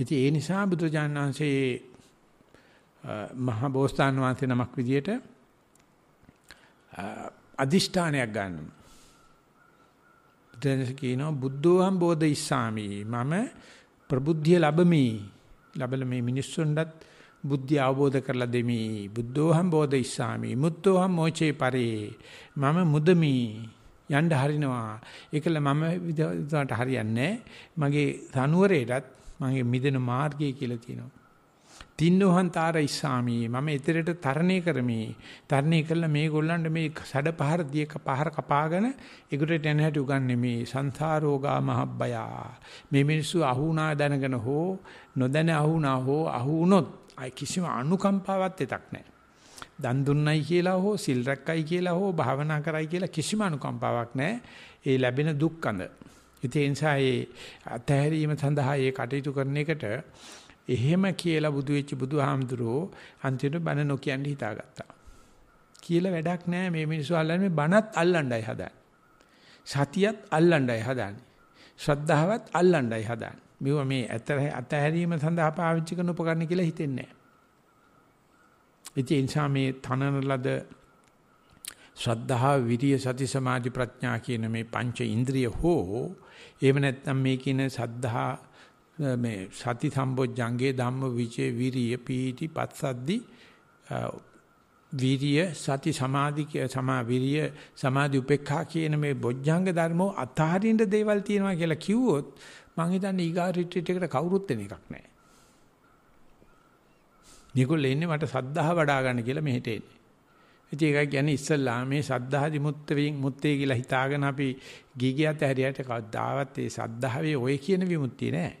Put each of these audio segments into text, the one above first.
ඉතින් ඒ නිසා බුදුජාණන් වහන්සේ මහා බෝසතාණන් වහන්සේ නමක් විදියට අදිෂ්ඨානයක් ගන්නවා. බුදුන්ස කියනවා බුද්ධෝහම් බෝධිස්සාමි මම ප්‍රබුද්ධිය ලැබමි. ලැබල මේ මිනිස්සුන්ටත් බුද්ධිය අවබෝධ කරලා දෙමි. බුද්ධෝහම් බෝධිස්සාමි මුත්තෝහම් මොචේ පරේ මම මුදමි යන්න හරිනවා. ඒකල මම විදිහට හරියන්නේ මගේ තනුවරේටත් මගේ මිදෙන මාර්ගය කියලා තියෙනවා. තින්නෝහන් තාරයි ස්වාමී මම ඉදිරියට තරණය කරමි. තරණය කළා මේගොල්ලන්ට මේ සඩ පහර දියක පහර කපාගෙන ඉගුරට එන හැටි උගන්නේ මේ සංසාරෝගා මහබ්බය. මේ මිනිස්සු අහුණා දැනගෙන හෝ නොදැන අහුණා හෝ අහුනොත් අයි කිසිම අනුකම්පාවක් දෙයක් නැහැ. දන් දුන්නයි කියලා හෝ සිල් රැක්කයි කියලා හෝ භාවනා කරයි කියලා කිසිම අනුකම්පාවක් නැහැ. ඒ ලැබෙන දුක් අඳ ඉතින් ඒ නිසා ඒ අතහැරීම සඳහා ඒ කටයුතු කරන එකට එහෙම කියලා බුදු වෙච්ච බුදුහාමුදුරෝ අන්තිමට බණ නොකියන්න හිතාගත්තා. කියලා වැඩක් නැහැ මේ මිනිස්සු අල්ලන්නේ බණත් අල්ලන්නයි හදන්නේ. සතියත් අල්ලන්නයි හදන්නේ. ශ්‍රද්ධාවත් අල්ලන්නයි හදන්නේ. මෙව මේ අතහැරීම සඳහා පාවිච්චි කරන උපකරණ කියලා හිතෙන්නේ නැහැ. ඉතින් මේ තනන ලද ශ්‍රද්ධා විරිය සති සමාධි ප්‍රඥා කියන මේ පංච ඉන්ද්‍රිය හෝ එහෙම නැත්නම් මේ කියන සද්ධා මේ සති සම්බොජ්ජංගේ ධම්ම විචේ විරිය පීටි පත්සද්දි විරිය සති සමාධි සමා විරිය සමාධි උපේක්ඛා කියන මේ බොජ්ජංග ධර්මෝ අතහරින්න දේවල් තියෙනවා කියලා කිව්වොත් මං හිතන්නේ ඊගා රිට්‍රීට් එකට කවුරුත් එන එකක් නැහැ. නිකුල් එන්නේ මට සද්ධාහ වඩා ගන්න කියලා මෙහෙට එන්නේ. ඉතින් ඒකයි කියන්නේ ඉස්සල්ලා මේ සද්ධාදි මුත්තේකින් මුත්තේ කියලා හිතාගෙන අපි ගිගියත් හැරියට කවදාවත් ඒ සද්ධාවේ ඔය කියන විමුක්තිය නෑ.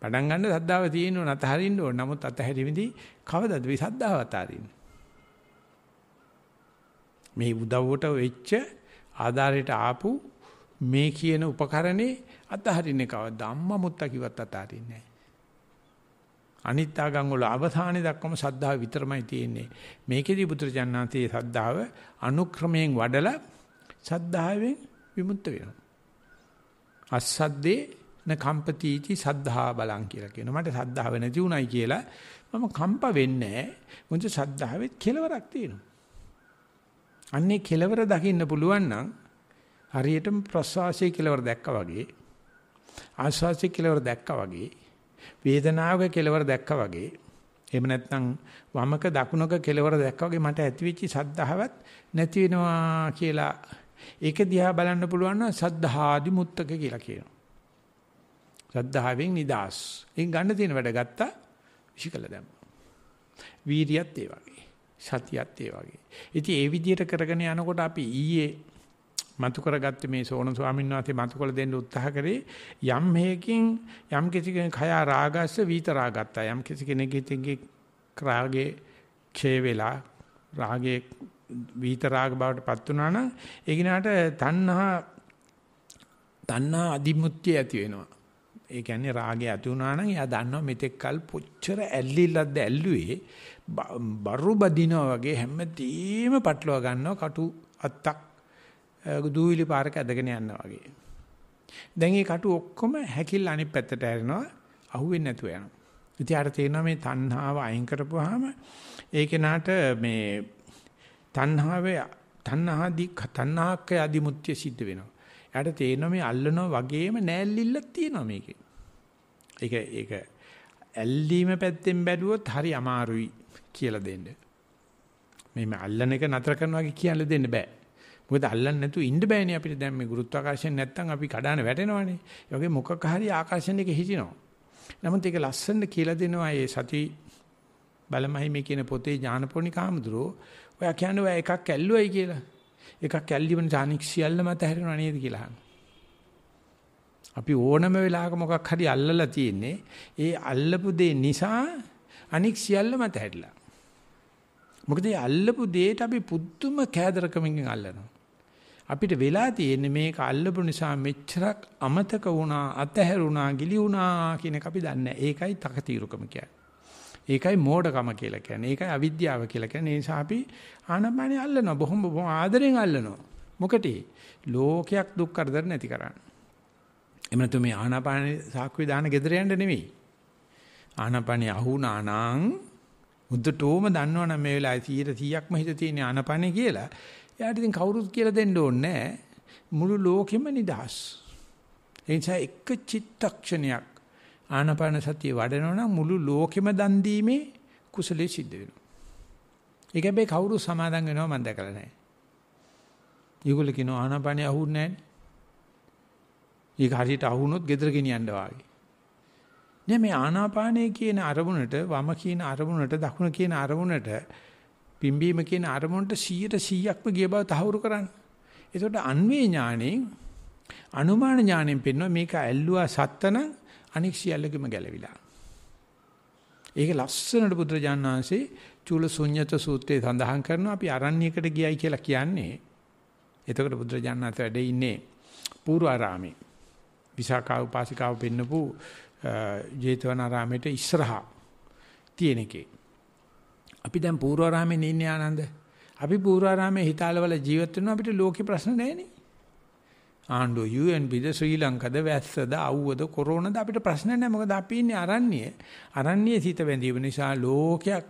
පටන් ගන්න සද්ධාව තියෙන්න ඕන අතහරින්න ඕන. නමුත් අතහැරීමේදී කවදද මේ සද්ධාව අතාරින්නේ? මේ උදව්වට වෙච්ච ආධාරයට ආපු මේ කියන උපකරණේ අතහරින්නේ කවදාම්ම මුත්ත කිව්වත් අතාරින්නේ නෑ. අනිත් ආගම් වල අවධානය දක්වම සද්ධාව විතරමයි තියෙන්නේ. මේකෙදි බුදුරජාණන්සේ සද්ධාව අනුක්‍රමයෙන් වඩලා සද්ධාවෙන් විමුක්ත වෙනවා. අස්සද්දේ න කම්පතිටි සද්ධා බලං කියලා කියනවා. මට සද්ධාව නැති උනායි කියලා මම කම්ප වෙන්නේ නැහැ. මොකද සද්ධාවෙත් කෙලවරක් තියෙනවා. අන්නේ කෙලවර දකින්න පුළුවන් නම් හරියටම ප්‍රසවාසයේ කෙලවර දැක්කා වගේ ආස්වාසයේ කෙලවර දැක්කා වගේ වේදනාවක කෙලවර දැක්කා වගේ එහෙම නැත්නම් වමක දකුණක කෙලවර දැක්කා වගේ මට ඇතිවිච්ච සද්ධාවත් නැති වෙනවා කියලා ඒක දිහා බලන්න පුළුවන් නම් සද්ධාදි මුත්තක කියලා කියනවා. සද්ධාවෙන් නිදාස්. ඒක ගන්න තියෙන වැඩ ගත්තා විශ්කල දැම්මා. වීරියත් ඒ වගේ. සතියත් ඒ වගේ. ඉතින් ඒ විදිහට කරගෙන යනකොට අපි ඊයේ මතු කරගත්තේ මේ සෝන ස්වාමීන් වහන්සේ මතු කළ දෙන්න උත්සාහ කරේ යම් හේකින් යම් කිසි කෙනෙක් කය රාගස්ස වීත රාගත්තා යම් කිසි කෙනෙකුගේ රාගේ ක්ෂය වෙලා රාගේ වීත රාග බවට පත් වුණා නම් ඒ කිනාට තණ්හා තණ්හා අදිමුත්‍ය ඇති වෙනවා ඒ කියන්නේ රාගය ඇති වුණා නම් එයා දන්නවා මෙතෙක් කල් පොච්චර ඇල්ලිලද්ද ඇල්ලුවේ බරු බදිනවා වගේ හැමදේම පටලවා ගන්නවා කටු අත්තක් දූවිලි පාරක ඇදගෙන යනවා වගේ. දැන් මේ කටු ඔක්කොම හැකිල් අනිත් පැත්තට හැරෙනවා අහුවෙන්නේ නැතුව යනවා. ඉතින් අර තේනවා මේ තණ්හාව අයින් කරපුවාම ඒ කෙනාට මේ තණ්හාවේ තණ්හාදී තණ්හාක්ක අධිමුත්‍ය සිද්ධ වෙනවා. එයාට තේරෙනවා මේ අල්ලනවා වගේම නෑල්ලිල්ලක් තියෙනවා මේකේ. ඒක ඒක ඇල්ලීම පැත්තෙන් බැලුවොත් හරි අමාරුයි කියලා දෙන්න. මේ අල්ලන එක නතර කරනවා කියන දෙන්න බෑ. මොකද අල්ලන්නේ නැතුව ඉන්න බෑනේ අපිට දැන් මේ ගුරුත්වාකර්ෂණ නැත්තම් අපි කඩාන වැටෙනවානේ. ඒ වගේ මොකක් හරි ආකර්ෂණයක හිටිනවා. නමුත් ඒක ලස්සනට කියලා දෙනවා මේ සති බලමහිමේ කියන පොතේ ඥානපෝණි කාමඳුරෝ ඔයා කියන්නේ ඔයා එකක් ඇල්ලුවයි කියලා. එකක් ඇල්ලීමෙන් සානික් සියල්ල මත හැරෙනව නේද කියලා අපි ඕනම වෙලාවක මොකක් හරි අල්ලලා තියෙන්නේ. ඒ අල්ලපු දේ නිසා අනික් සියල්ල මත හැරිලා. මොකද මේ අල්ලපු දේට අපි පුදුම කෑදරකමකින් අල්ලනවා. අපිට වෙලා තියෙන්නේ මේක අල්ලපු නිසා මෙච්චරක් අමතක වුණා, අතහැරුණා, ගිලි වුණා කියන එක අපි දන්නේ ඒකයි තකතිරුකම ඒකයි මෝඩකම කියලා කියන්නේ. ඒකයි අවිද්‍යාව කියලා කියන්නේ. ඒ නිසා අපි ආනපනිය අල්ලනවා. බොහොම බොහොම ආදරෙන් අල්ලනවා. මොකටේ? ලෝකයක් දුක් කරදර නැති කරන්න. එහෙම නැත්නම් මේ ආනාපාන සාක්කුවේ දාන gedera යන්න නෙමෙයි. ආනාපානිය අහුණා නම් මුද්දටෝම දන්නවනම් මේ වෙලාවේ 100%ක්ම හිත තියෙන ආනාපානේ කියලා. එයාට ඉතින් කවුරුත් කියලා දෙන්න ඕනේ මුළු ලෝකෙම නිදහස්. ඒ නිසා එක චිත්තක්ෂණයක් ආනාපාන සතිය වඩනවනම් මුළු ලෝකෙම දන් දීමේ කුසලයේ සිද්ධ වෙනවා. ඒක හැබැයි කවුරු සමාදම් වෙනව මම දැකලා නැහැ. ඒගොල්ල කියන ආනාපානිය අහුන්නේ නැහැ. ඒක හරියට අහුනොත් gedර ගෙනියන්න වාගේ. නෑ මේ ආනාපානය කියන අරමුණට වම කියන අරමුණට දකුණ කියන අරමුණට පිම්බීම කියන අරමුණට 100%ක්ම ගිය බව තහවුරු කරන්න. ඒකට අන්වේ ඥාණයෙන් අනුමාන ඥාණයෙන් පෙන්වන මේක ඇල්ලුවා සත්තන අනික් සියල්ලකම ගැලවිලා. ඒක ලස්සනට බුදුරජාණන් වහන්සේ චූල ශුන්්‍යත සූත්‍රයේ සඳහන් කරනවා අපි අරණ්‍යයකට ගියයි කියලා කියන්නේ. එතකොට බුදුරජාණන් වහන්සේ වැඩ ඉන්නේ පූර්වාරාමේ. විසාකා උපාසිකාව පෙන්නපු ජේතවනාරාමයට ඉස්සරහා තියෙන එකේ. අපි දැන් පූර්වාරාමේ ඉන්නේ ආනන්ද. අපි පූර්වාරාමේ හිතාලවල ජීවත් වෙනවා අපිට ලෝකේ ප්‍රශ්න නැහෙනේ. ආණ්ඩුව UNPද ශ්‍රී ලංකද වැස්සද අවුවද කොරෝනද අපිට ප්‍රශ්න නැහැ මොකද අපි ඉන්නේ අරණ්‍ය අරණ්‍ය සිත වැඳීම නිසා ලෝකයක්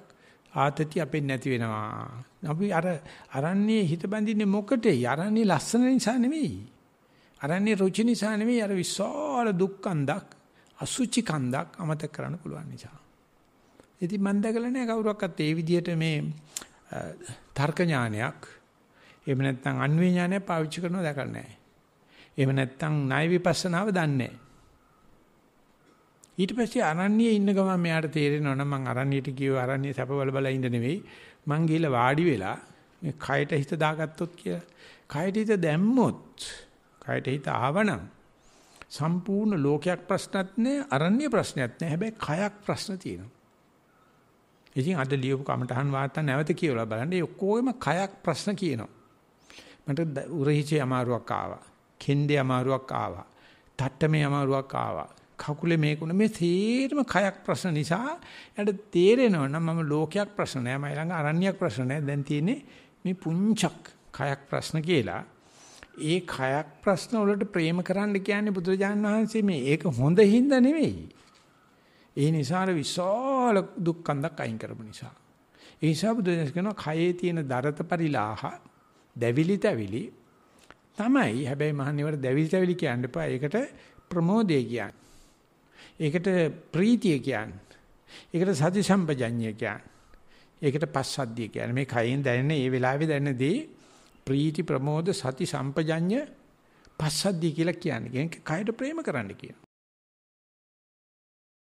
ආතති අපේ නැති වෙනවා අපි අර අරණ්‍ය හිත බැඳින්නේ මොකටේ අරණ්‍ය ලස්සන නිසා නෙමෙයි අරණ්‍ය රුචි නිසා නෙමෙයි අර විශාල දුක්ඛන්දක් අසුචි කන්දක් අමතක කරන්න පුළුවන් නිසා ඉතින් මම දැකලා නැහැ කවුරක්වත් ඒ විදිහට මේ තර්ක ඥානයක් එහෙම නැත්නම් අන්වේ ඥානයක් පාවිච්චි කරනවා දැකලා නැහැ. එහෙම නැත්නම් ණය විපස්සනාව දන්නේ ඊට පස්සේ අරණ්‍යයේ ඉන්න ගමන් මෙයාට තේරෙනවා නම් මං අරණ්‍යයට ගියෝ අරණ්‍ය සැප බල බල ඉඳ නෙවෙයි මං ගිහලා වාඩි වෙලා මේ කයට හිත දාගත්තොත් කියලා කයට හිත දැම්මොත් කයට හිත ආවනම් සම්පූර්ණ ලෝකයක් ප්‍රශ්නත් නැහැ අරණ්‍ය ප්‍රශ්නයක් නැහැ හැබැයි කයක් ප්‍රශ්න තියෙනවා ඉතින් අද ලියපු කමටහන් වාර්තා නැවත කියවලා බලන්න. ඒ ඔක්කොම කයක් ප්‍රශ්න කියනවා. මට උරහිචේ අමාරුවක් ආවා. කෙන්දේ අමාරුවක් ආවා. තට්ටමේ අමාරුවක් ආවා. කකුලේ මේකුණ මේ තේරම කයක් ප්‍රශ්න නිසා එයාට තේරෙනවා නම් මම ලෝකයක් ප්‍රශ්න නෑ මම ළඟ අරණ්‍යයක් ප්‍රශ්න නෑ දැන් තියෙන්නේ මේ පුංචක් කයක් ප්‍රශ්න කියලා ඒ කයක් ප්‍රශ්න වලට ප්‍රේම කරන්න කියන්නේ බුදුරජාන් වහන්සේ මේ ඒක හොඳ හින්දා නෙවෙයි ඒ නිසා විශාල දුක්ඛන්දක් අයින් කරපු නිසා. ඒ නිසා බුදුදහම කියනවා කයේ තියෙන දරත පරිලාහ දැවිලි තැවිලි තමයි. හැබැයි මහන්නේවට දැවිලි තැවිලි කියන්න එපා. ඒකට ප්‍රමෝදය කියන්නේ. ඒකට ප්‍රීතිය කියන්නේ. ඒකට සති සම්පජඤ්ඤය කියන්නේ. ඒකට පස්සද්ධිය කියන්නේ. මේ කයෙන් දැනෙන මේ වෙලාවේ දැනෙන දේ ප්‍රීති ප්‍රමෝද සති සම්පජඤ්ඤ පස්සද්ධිය කියලා කියන්නේ. කියන්නේ කයට ප්‍රේම කරන්න කියන.